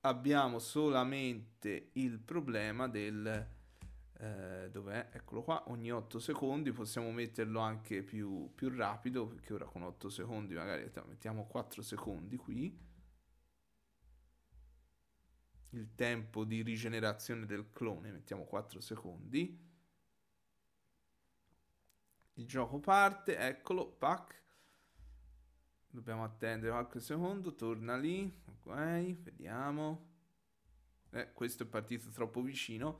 Abbiamo solamente il problema del... Eh, dov'è? Eccolo qua, ogni 8 secondi possiamo metterlo anche più, più rapido, perché ora con 8 secondi magari mettiamo 4 secondi qui. Il tempo di rigenerazione del clone, mettiamo 4 secondi il gioco parte, eccolo, pack. Dobbiamo attendere qualche secondo, torna lì, ok, vediamo. Eh, questo è partito troppo vicino.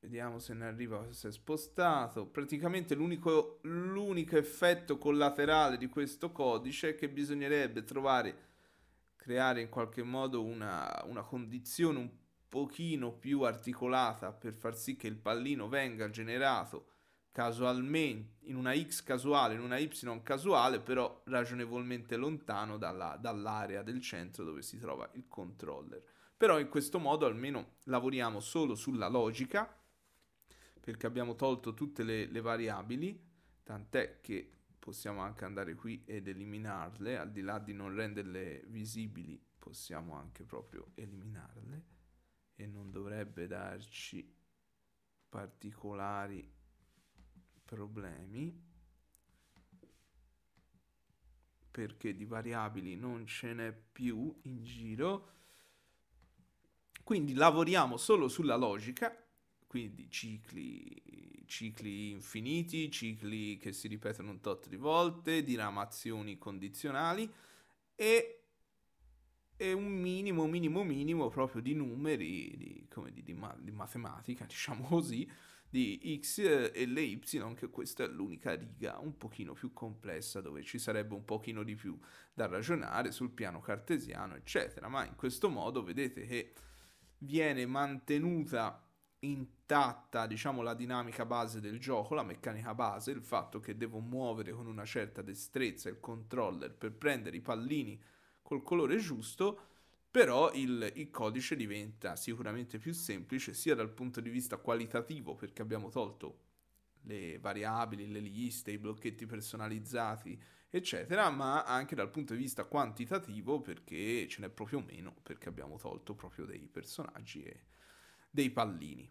Vediamo se ne arriva, se si è spostato. Praticamente l'unico, l'unico effetto collaterale di questo codice è che bisognerebbe trovare, creare in qualche modo una, una condizione, un pochino più articolata per far sì che il pallino venga generato casualmente in una X casuale, in una Y casuale, però ragionevolmente lontano dalla, dall'area del centro dove si trova il controller. Però in questo modo almeno lavoriamo solo sulla logica, perché abbiamo tolto tutte le, le variabili, tant'è che possiamo anche andare qui ed eliminarle, al di là di non renderle visibili, possiamo anche proprio eliminarle dovrebbe darci particolari problemi perché di variabili non ce n'è più in giro quindi lavoriamo solo sulla logica quindi cicli, cicli, infiniti, cicli che si ripetono un tot di volte, diramazioni condizionali e e un minimo, minimo, minimo proprio di numeri, di, di, di, ma, di matematica, diciamo così, di x eh, e le y, che questa è l'unica riga un pochino più complessa dove ci sarebbe un pochino di più da ragionare sul piano cartesiano, eccetera, ma in questo modo vedete che viene mantenuta intatta diciamo la dinamica base del gioco, la meccanica base, il fatto che devo muovere con una certa destrezza il controller per prendere i pallini col colore giusto, però il, il, codice diventa sicuramente più semplice sia dal punto di vista qualitativo perché abbiamo tolto le variabili, le liste, i blocchetti personalizzati, eccetera, ma anche dal punto di vista quantitativo perché ce n'è proprio meno, perché abbiamo tolto proprio dei personaggi e dei pallini.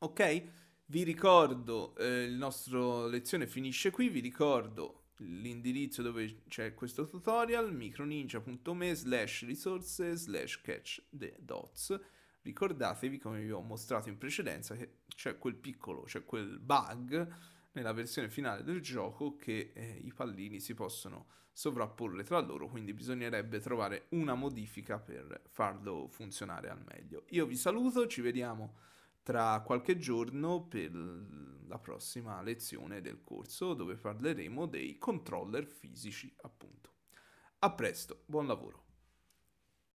Ok? Vi ricordo, eh, la nostra lezione finisce qui, vi ricordo l'indirizzo dove c'è questo tutorial microninja.me slash risorse slash catch the dots ricordatevi come vi ho mostrato in precedenza che c'è quel piccolo c'è quel bug nella versione finale del gioco che eh, i pallini si possono sovrapporre tra loro quindi bisognerebbe trovare una modifica per farlo funzionare al meglio io vi saluto ci vediamo tra qualche giorno per la prossima lezione del corso dove parleremo dei controller fisici, appunto. A presto, buon lavoro.